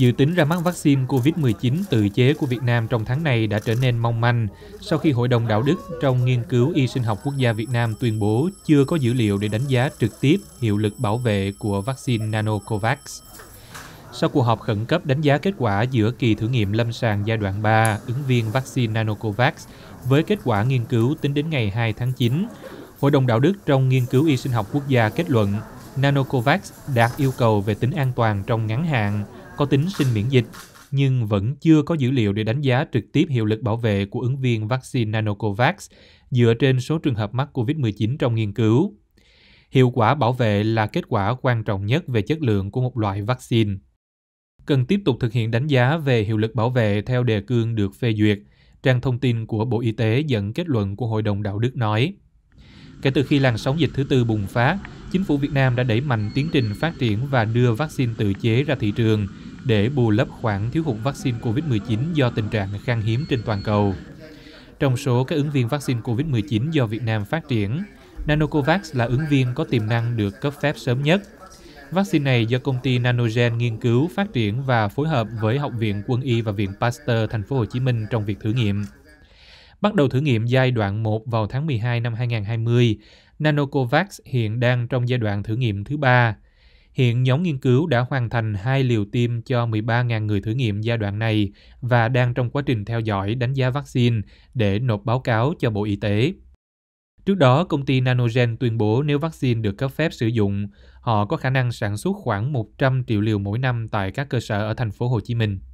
Dự tính ra mắt vaccine COVID-19 tự chế của Việt Nam trong tháng này đã trở nên mong manh sau khi Hội đồng Đạo đức trong nghiên cứu y sinh học quốc gia Việt Nam tuyên bố chưa có dữ liệu để đánh giá trực tiếp hiệu lực bảo vệ của vaccine Nanocovax. Sau cuộc họp khẩn cấp đánh giá kết quả giữa kỳ thử nghiệm lâm sàng giai đoạn 3 ứng viên vaccine Nanocovax với kết quả nghiên cứu tính đến ngày 2 tháng 9, Hội đồng Đạo đức trong nghiên cứu y sinh học quốc gia kết luận Nanocovax đạt yêu cầu về tính an toàn trong ngắn hạn – có tính sinh miễn dịch, nhưng vẫn chưa có dữ liệu để đánh giá trực tiếp hiệu lực bảo vệ của ứng viên vaccine Nanocovax dựa trên số trường hợp mắc COVID-19 trong nghiên cứu. Hiệu quả bảo vệ là kết quả quan trọng nhất về chất lượng của một loại vaccine. Cần tiếp tục thực hiện đánh giá về hiệu lực bảo vệ theo đề cương được phê duyệt, trang thông tin của Bộ Y tế dẫn kết luận của Hội đồng Đạo đức nói. Kể từ khi làn sóng dịch thứ tư bùng phát, chính phủ Việt Nam đã đẩy mạnh tiến trình phát triển và đưa vaccine tự chế ra thị trường – để bù lấp khoảng thiếu hụt vaccine COVID-19 do tình trạng khan hiếm trên toàn cầu. Trong số các ứng viên vaccine COVID-19 do Việt Nam phát triển, Nanocovax là ứng viên có tiềm năng được cấp phép sớm nhất. Vaccine này do công ty Nanogen nghiên cứu, phát triển và phối hợp với Học viện Quân y và Viện Pasteur Thành phố Hồ Chí Minh trong việc thử nghiệm. Bắt đầu thử nghiệm giai đoạn 1 vào tháng 12 năm 2020, Nanocovax hiện đang trong giai đoạn thử nghiệm thứ ba Hiện nhóm nghiên cứu đã hoàn thành hai liều tiêm cho 13.000 người thử nghiệm giai đoạn này và đang trong quá trình theo dõi đánh giá vaccine để nộp báo cáo cho Bộ Y tế. Trước đó, công ty Nanogen tuyên bố nếu vaccine được cấp phép sử dụng, họ có khả năng sản xuất khoảng 100 triệu liều mỗi năm tại các cơ sở ở thành phố Hồ Chí Minh.